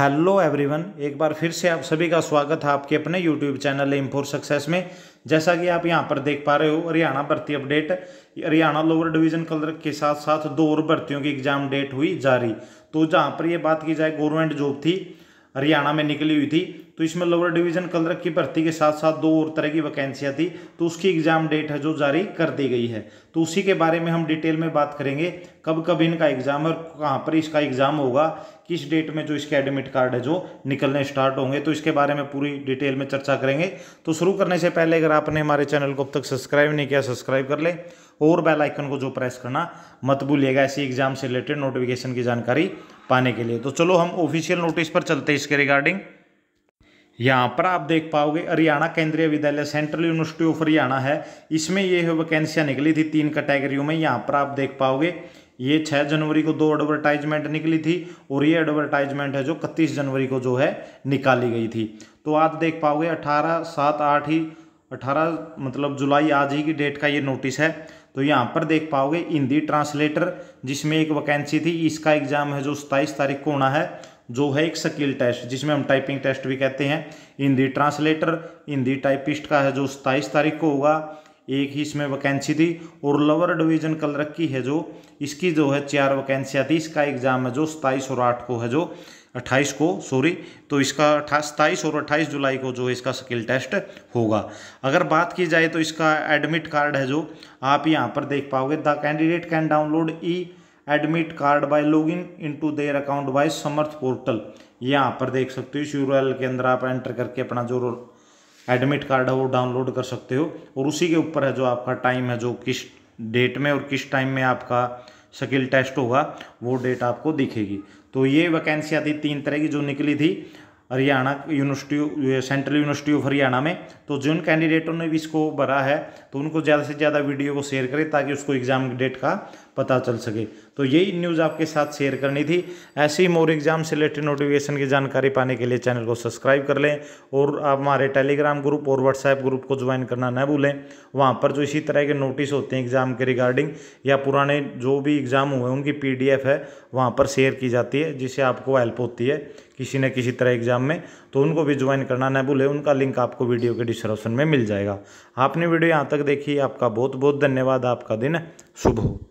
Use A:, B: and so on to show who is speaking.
A: hello everyone एक बार फिर से आप सभी का स्वागत है आपके अपने YouTube channel M four success में जैसा कि आप यहां पर देख पा रहे हो हरियाणा भर्ती update Haryana lower division clerk के साथ साथ दो और भर्तियों की एग्जाम डेट हुई जारी तो जहां पर ये बात की जाए गवर्नमेंट जॉब थी हरियाणा में निकली हुई थी तो इसमें लोअर डिवीजन कलर की भर्ती के साथ साथ दो और तरह की वैकेंसियाँ थी तो उसकी एग्ज़ाम डेट है जो जारी कर दी गई है तो उसी के बारे में हम डिटेल में बात करेंगे कब कब इनका एग्ज़ाम और कहाँ पर इसका एग्ज़ाम होगा किस डेट में जो इसके एडमिट कार्ड है जो निकलने स्टार्ट होंगे तो इसके बारे में पूरी डिटेल में चर्चा करेंगे तो शुरू करने से पहले अगर आपने हमारे चैनल को अब तक सब्सक्राइब नहीं किया सब्सक्राइब कर लें और बेल आइकन को जो प्रेस करना मत भूलिएगा ऐसी एग्जाम से रिलेटेड नोटिफिकेशन की जानकारी पाने के लिए तो चलो हम ऑफिशियल नोटिस पर चलते हैं इसके रिगार्डिंग यहाँ पर आप देख पाओगे हरियाणा केंद्रीय विद्यालय सेंट्रल यूनिवर्सिटी ऑफ हरियाणा है इसमें ये वैकेंसियाँ निकली थी तीन कैटेगरियों में यहाँ पर आप देख पाओगे ये छः जनवरी को दो एडवर्टाइजमेंट निकली थी और ये एडवर्टाइजमेंट है जो इकतीस जनवरी को जो है निकाली गई थी तो आप देख पाओगे अठारह सात आठ ही अठारह मतलब जुलाई आज ही की डेट का ये नोटिस है तो यहाँ पर देख पाओगे हिंदी ट्रांसलेटर जिसमें एक वैकेंसी थी इसका एग्जाम है जो सताईस तारीख को होना है जो है एक स्किल टेस्ट जिसमें हम टाइपिंग टेस्ट भी कहते हैं हिंदी ट्रांसलेटर हिंदी टाइपिस्ट का है जो सताईस तारीख को होगा एक ही इसमें वैकेंसी थी और लोअर डिवीजन कलर की है जो इसकी जो है चार वैकेंसियाँ थी इसका एग्जाम है जो सताईस और आठ को है जो अट्ठाईस को सॉरी तो इसका सत्ताईस और अट्ठाईस जुलाई को जो इसका स्किल टेस्ट होगा अगर बात की जाए तो इसका एडमिट कार्ड है जो आप यहाँ पर देख पाओगे the candidate can download e admit card by log in into their account by Samarth portal ये यहाँ पर देख सकते हो इस यू के अंदर आप एंटर करके अपना जो एडमिट कार्ड है वो डाउनलोड कर सकते हो और उसी के ऊपर है जो आपका टाइम है जो किस डेट में और किस टाइम में आपका स्किल टेस्ट होगा वो डेट आपको दिखेगी तो ये वैकेंसियाँ थी तीन तरह की जो निकली थी Haryana university central university of Haryana में तो जिन कैंडिडेटों ने भी इसको भरा है तो उनको ज़्यादा से ज़्यादा वीडियो को शेयर करें ताकि उसको एग्ज़ाम डेट का पता चल सके तो यही न्यूज़ आपके साथ शेयर करनी थी ऐसे ही मोर एग्ज़ाम से रिलेटेड नोटिफिकेशन की जानकारी पाने के लिए चैनल को सब्सक्राइब कर लें और आप हमारे टेलीग्राम ग्रुप और व्हाट्सएप ग्रुप को ज्वाइन करना न भूलें वहाँ पर जो इसी तरह के नोटिस होते हैं एग्ज़ाम के रिगार्डिंग या पुराने जो भी एग्ज़ाम हुए उनकी पी है वहाँ पर शेयर की जाती है जिससे आपको हेल्प होती है किसी न किसी तरह एग्जाम में तो उनको भी ज्वाइन करना न भूलें उनका लिंक आपको वीडियो के डिस्क्रिप्शन में मिल जाएगा आपने वीडियो यहाँ तक देखी आपका बहुत बहुत धन्यवाद आपका दिन शुभ हो